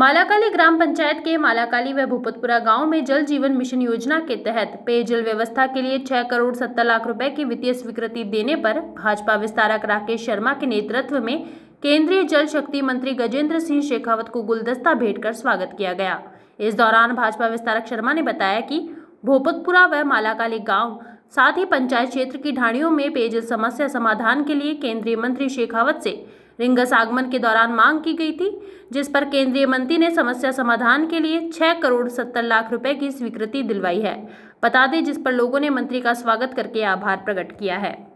मालाकाली ग्राम पंचायत के मालाकाली व भूपतपुरा गांव में जल जीवन मिशन योजना के तहत पेयजल व्यवस्था के लिए 6 करोड़ 70 लाख रुपए की वित्तीय स्वीकृति देने पर भाजपा विस्तारक राकेश शर्मा के नेतृत्व में केंद्रीय जल शक्ति मंत्री गजेंद्र सिंह शेखावत को गुलदस्ता भेंट कर स्वागत किया गया इस दौरान भाजपा विस्तारक शर्मा ने बताया कि भोपतपुरा व मालाकाली गाँव साथ ही पंचायत क्षेत्र की ढाणियों में पेयजल समस्या समाधान के लिए केंद्रीय मंत्री शेखावत से रिंगस आगमन के दौरान मांग की गई थी जिस पर केंद्रीय मंत्री ने समस्या समाधान के लिए छः करोड़ सत्तर लाख रुपए की स्वीकृति दिलवाई है बता दें जिस पर लोगों ने मंत्री का स्वागत करके आभार प्रकट किया है